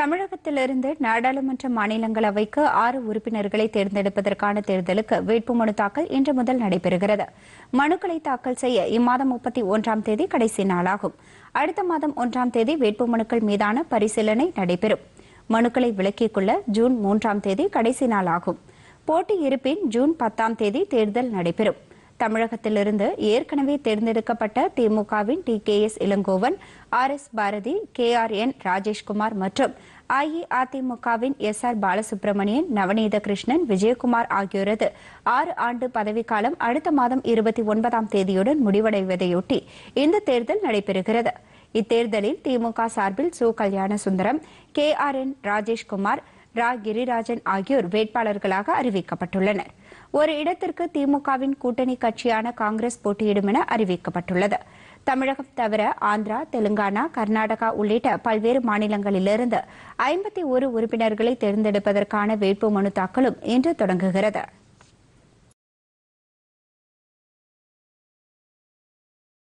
தமிழகத்திலிருந்து நாடாளுமன்ற மாநிலங்களவைக்கு ஆறு உறுப்பினர்களை தேர்ந்தெடுப்பதற்கான தேர்தலுக்கு வேட்புமனு தாக்கல் இன்று முதல் நடைபெறுகிறது மனுக்களை தாக்கல் செய்ய இம்மாதம் முப்பத்தி ஒன்றாம் தேதி கடைசி நாளாகும் அடுத்த மாதம் ஒன்றாம் தேதி வேட்புமனுக்கள் மீதான பரிசீலனை நடைபெறும் மனுக்களை விலக்கிக் கொள்ள ஜூன் மூன்றாம் தேதி கடைசி நாளாகும் போட்டி இருப்பின் ஜூன் பத்தாம் தேதி தேர்தல் நடைபெறும் தமிழகத்திலிருந்து ஏற்கனவே தேர்ந்தெடுக்கப்பட்ட திமுகவின் T K S Elangovan R S Bharathi K R N Rajeshkumar மற்றும் அஇஅதிமுகவின் எஸ் ஆர் பாலசுப்ரமணியன் நவநீத கிருஷ்ணன் விஜயகுமார் ஆகியோரது ஆறு ஆண்டு பதவிக்காலம் அடுத்த மாதம் இருபத்தி ஒன்பதாம் தேதியுடன் முடிவடைவதையொட்டி இந்த தேர்தல் நடைபெறுகிறது இத்தேர்தலில் திமுக சார்பில் சு Kalyanasundaram K R N Rajeshkumar ரா கிரிராஜன் ஆகியோர் வேட்பாளர்களாக அறிவிக்கப்பட்டுள்ளனா் ஒரு இடத்திற்கு திமுகவின் கூட்டணி கட்சியான காங்கிரஸ் போட்டியிடும் என அறிவிக்கப்பட்டுள்ளது தமிழகம் தவிர ஆந்திரா தெலுங்கானா கர்நாடகா உள்ளிட்ட பல்வேறு மாநிலங்களிலிருந்து ஐம்பத்தி ஒரு உறுப்பினர்களை தேர்ந்தெடுப்பதற்கான வேட்புமனு தாக்கலும் இன்று தொடங்குகிறது